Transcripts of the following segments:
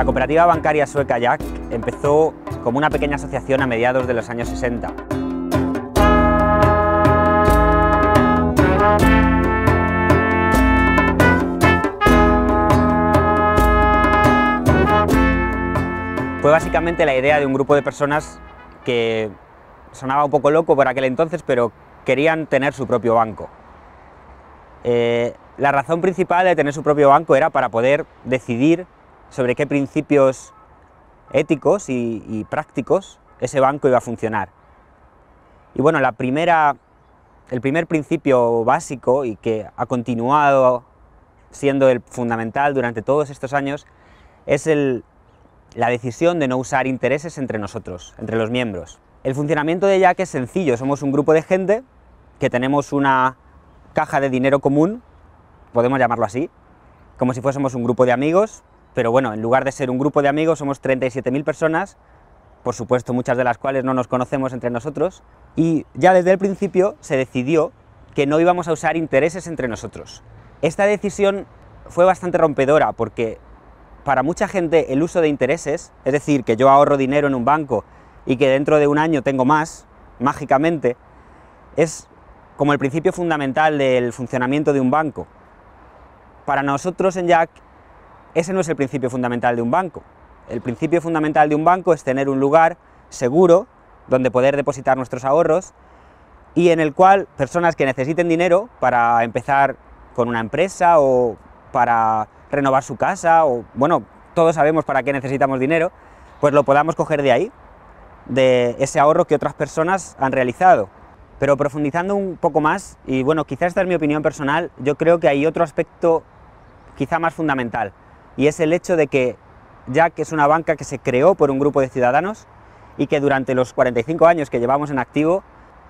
La cooperativa bancaria sueca JAK empezó como una pequeña asociación a mediados de los años 60. Fue básicamente la idea de un grupo de personas que sonaba un poco loco por aquel entonces, pero querían tener su propio banco. Eh, la razón principal de tener su propio banco era para poder decidir sobre qué principios éticos y, prácticos ese banco iba a funcionar. Y bueno, la primera, el primer principio básico y que ha continuado siendo el fundamental durante todos estos años es el, la decisión de no usar intereses entre nosotros, entre los miembros. El funcionamiento de Jack es sencillo, somos un grupo de gente que tenemos una caja de dinero común, podemos llamarlo así, como si fuésemos un grupo de amigos pero bueno, en lugar de ser un grupo de amigos, somos 37.000 personas, por supuesto muchas de las cuales no nos conocemos entre nosotros, y ya desde el principio se decidió que no íbamos a usar intereses entre nosotros. Esta decisión fue bastante rompedora porque para mucha gente el uso de intereses, es decir, que yo ahorro dinero en un banco y que dentro de un año tengo más, mágicamente, es como el principio fundamental del funcionamiento de un banco. Para nosotros en Jack ese no es el principio fundamental de un banco. El principio fundamental de un banco es tener un lugar seguro donde poder depositar nuestros ahorros y en el cual personas que necesiten dinero para empezar con una empresa o para renovar su casa o bueno, todos sabemos para qué necesitamos dinero, pues lo podamos coger de ahí, de ese ahorro que otras personas han realizado. Pero profundizando un poco más, y bueno, quizás esta es mi opinión personal, yo creo que hay otro aspecto quizá más fundamental, y es el hecho de que Jack es una banca que se creó por un grupo de ciudadanos y que durante los 45 años que llevamos en activo,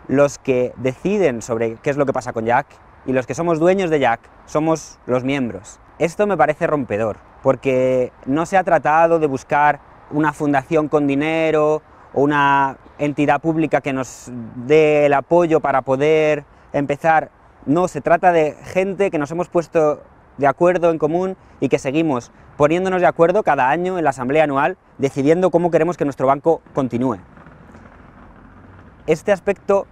los que deciden sobre qué es lo que pasa con Jack y los que somos dueños de Jack somos los miembros. Esto me parece rompedor, porque no se ha tratado de buscar una fundación con dinero o una entidad pública que nos dé el apoyo para poder empezar. No, se trata de gente que nos hemos puesto de acuerdo en común y que seguimos poniéndonos de acuerdo cada año en la asamblea anual decidiendo cómo queremos que nuestro banco continúe. Este aspecto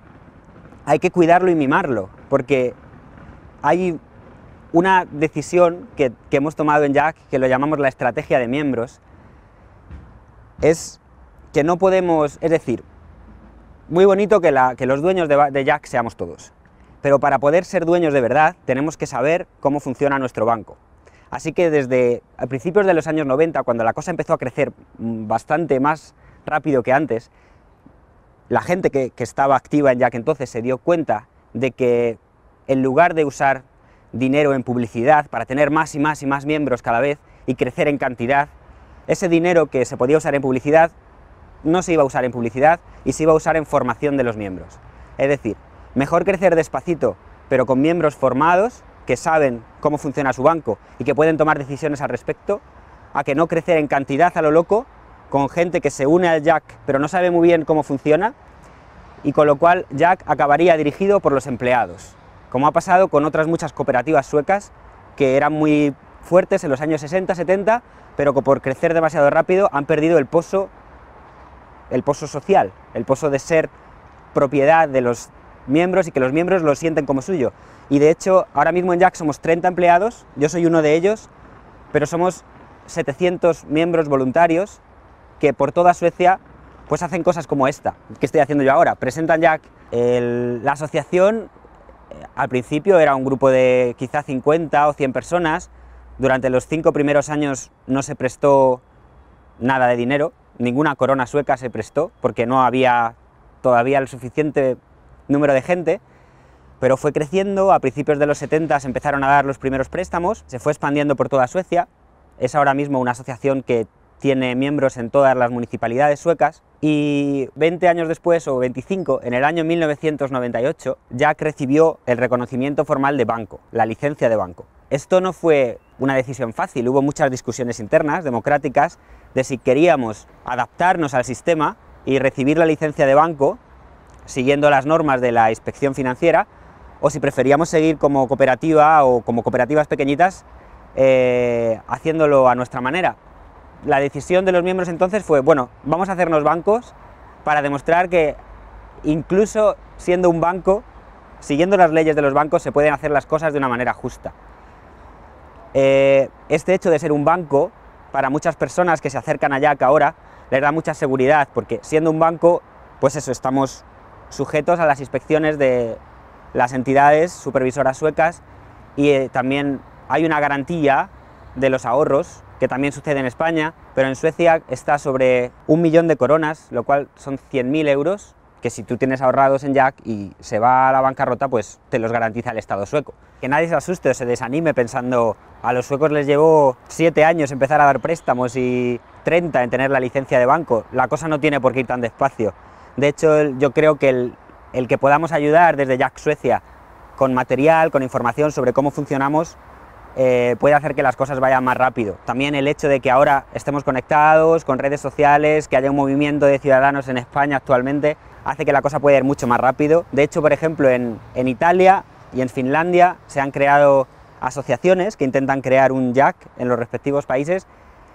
hay que cuidarlo y mimarlo, porque hay una decisión que, hemos tomado en Jack, que lo llamamos la estrategia de miembros, es que no podemos, es decir, muy bonito que, los dueños de, de Jack seamos todos, pero para poder ser dueños de verdad tenemos que saber cómo funciona nuestro banco. Así que desde principios de los años 90, cuando la cosa empezó a crecer mm, bastante más rápido que antes, la gente que, que estaba activa en Jack entonces se dio cuenta de que en lugar de usar dinero en publicidad para tener más y más y más miembros cada vez y crecer en cantidad, ese dinero que se podía usar en publicidad no se iba a usar en publicidad y se iba a usar en formación de los miembros. Es decir, Mejor crecer despacito, pero con miembros formados que saben cómo funciona su banco y que pueden tomar decisiones al respecto, a que no crecer en cantidad a lo loco, con gente que se une al Jack pero no sabe muy bien cómo funciona, y con lo cual Jack acabaría dirigido por los empleados, como ha pasado con otras muchas cooperativas suecas que eran muy fuertes en los años 60-70, pero que por crecer demasiado rápido han perdido el pozo, el pozo social, el pozo de ser propiedad de los miembros y que los miembros lo sienten como suyo. Y de hecho, ahora mismo en Jack somos 30 empleados, yo soy uno de ellos, pero somos 700 miembros voluntarios que por toda Suecia pues hacen cosas como esta que estoy haciendo yo ahora. Presentan Jack. la asociación eh, al principio era un grupo de quizá 50 o 100 personas. Durante los cinco primeros años no se prestó nada de dinero, ninguna corona sueca se prestó porque no había todavía el suficiente número de gente, pero fue creciendo, a principios de los 70 se empezaron a dar los primeros préstamos, se fue expandiendo por toda Suecia, es ahora mismo una asociación que tiene miembros en todas las municipalidades suecas y 20 años después, o 25, en el año 1998, ya recibió el reconocimiento formal de banco, la licencia de banco. Esto no fue una decisión fácil, hubo muchas discusiones internas, democráticas, de si queríamos adaptarnos al sistema y recibir la licencia de banco siguiendo las normas de la inspección financiera, o si preferíamos seguir como cooperativa o como cooperativas pequeñitas, eh, haciéndolo a nuestra manera. La decisión de los miembros entonces fue, bueno, vamos a hacernos bancos para demostrar que incluso siendo un banco, siguiendo las leyes de los bancos, se pueden hacer las cosas de una manera justa. Eh, este hecho de ser un banco, para muchas personas que se acercan a Jack ahora, les da mucha seguridad, porque siendo un banco, pues eso, estamos sujetos a las inspecciones de las entidades supervisoras suecas y eh, también hay una garantía de los ahorros, que también sucede en España, pero en Suecia está sobre un millón de coronas, lo cual son 100.000 euros, que si tú tienes ahorrados en Jack y se va a la bancarrota, pues te los garantiza el Estado sueco. Que nadie se asuste o se desanime pensando, a los suecos les llevó 7 años empezar a dar préstamos y 30 en tener la licencia de banco, la cosa no tiene por qué ir tan despacio. De hecho, yo creo que el, que podamos ayudar desde Jack Suecia con material, con información sobre cómo funcionamos, eh, puede hacer que las cosas vayan más rápido. También el hecho de que ahora estemos conectados con redes sociales, que haya un movimiento de ciudadanos en España actualmente, hace que la cosa pueda ir mucho más rápido. De hecho, por ejemplo, en, Italia y en Finlandia se han creado asociaciones que intentan crear un Jack en los respectivos países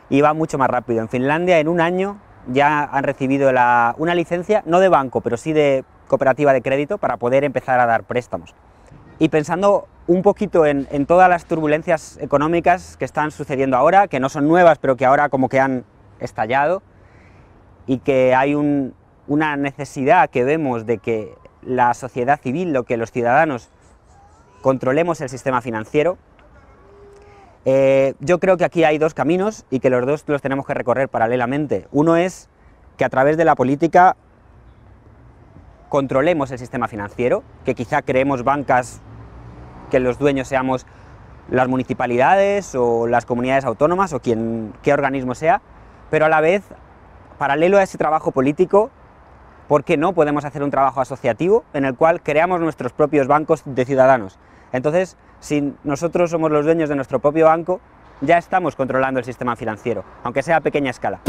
y va mucho más rápido. En Finlandia en un año ya han recibido una licencia, no de banco, pero sí de cooperativa de crédito para poder empezar a dar préstamos. Y pensando un poquito en, todas las turbulencias económicas que están sucediendo ahora, que no son nuevas, pero que ahora como que han estallado, y que hay una necesidad que vemos de que la sociedad civil, lo que los ciudadanos controlemos el sistema financiero, eh, yo creo que aquí hay dos caminos y que los dos los tenemos que recorrer paralelamente. Uno es que a través de la política controlemos el sistema financiero, que quizá creemos bancas que los dueños seamos las municipalidades o las comunidades autónomas o quien qué organismo sea, pero a la vez, paralelo a ese trabajo político, ¿por qué no podemos hacer un trabajo asociativo en el cual creamos nuestros propios bancos de ciudadanos? Entonces, si nosotros somos los dueños de nuestro propio banco, ya estamos controlando el sistema financiero, aunque sea a pequeña escala.